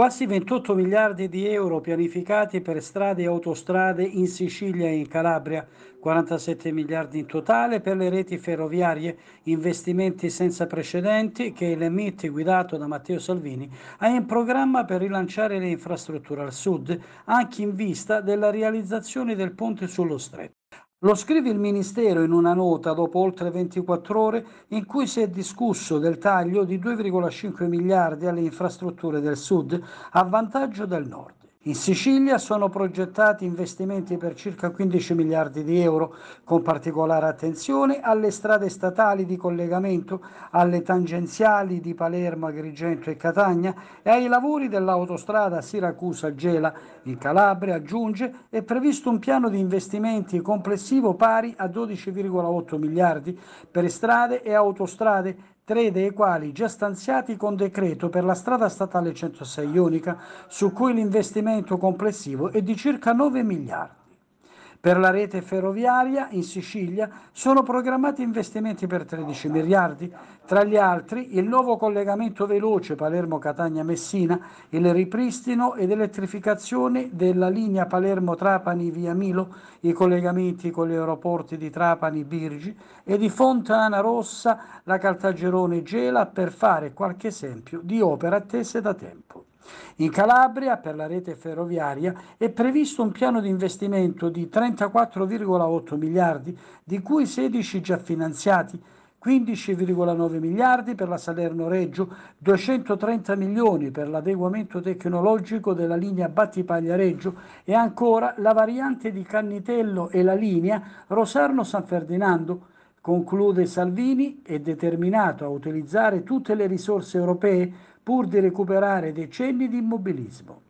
Quasi 28 miliardi di euro pianificati per strade e autostrade in Sicilia e in Calabria, 47 miliardi in totale per le reti ferroviarie, investimenti senza precedenti che il MIT guidato da Matteo Salvini ha in programma per rilanciare le infrastrutture al sud, anche in vista della realizzazione del ponte sullo stretto. Lo scrive il Ministero in una nota dopo oltre 24 ore in cui si è discusso del taglio di 2,5 miliardi alle infrastrutture del Sud a vantaggio del Nord. In Sicilia sono progettati investimenti per circa 15 miliardi di euro, con particolare attenzione alle strade statali di collegamento, alle tangenziali di Palermo, Agrigento e Catania e ai lavori dell'autostrada Siracusa-Gela. In Calabria, aggiunge, è previsto un piano di investimenti complessivo pari a 12,8 miliardi per strade e autostrade tre dei quali già stanziati con decreto per la strada statale 106 Ionica, su cui l'investimento complessivo è di circa 9 miliardi. Per la rete ferroviaria in Sicilia sono programmati investimenti per 13 miliardi, tra gli altri il nuovo collegamento veloce Palermo-Catania-Messina, il ripristino ed elettrificazione della linea Palermo-Trapani via Milo, i collegamenti con gli aeroporti di Trapani-Birgi e di Fontana Rossa, la Caltagirone-Gela per fare qualche esempio di opere attese da tempo. In Calabria, per la rete ferroviaria, è previsto un piano di investimento di 34,8 miliardi, di cui 16 già finanziati, 15,9 miliardi per la Salerno-Reggio, 230 milioni per l'adeguamento tecnologico della linea Battipaglia-Reggio e ancora la variante di Cannitello e la linea Rosarno-San Ferdinando, Conclude Salvini, è determinato a utilizzare tutte le risorse europee pur di recuperare decenni di immobilismo.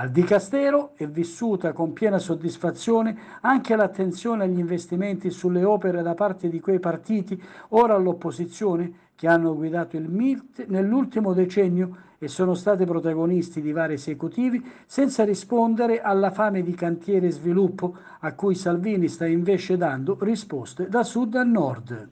Al Dicastero è vissuta con piena soddisfazione anche l'attenzione agli investimenti sulle opere da parte di quei partiti, ora all'opposizione, che hanno guidato il MIT nell'ultimo decennio e sono stati protagonisti di vari esecutivi senza rispondere alla fame di cantiere e sviluppo a cui Salvini sta invece dando risposte da sud a nord.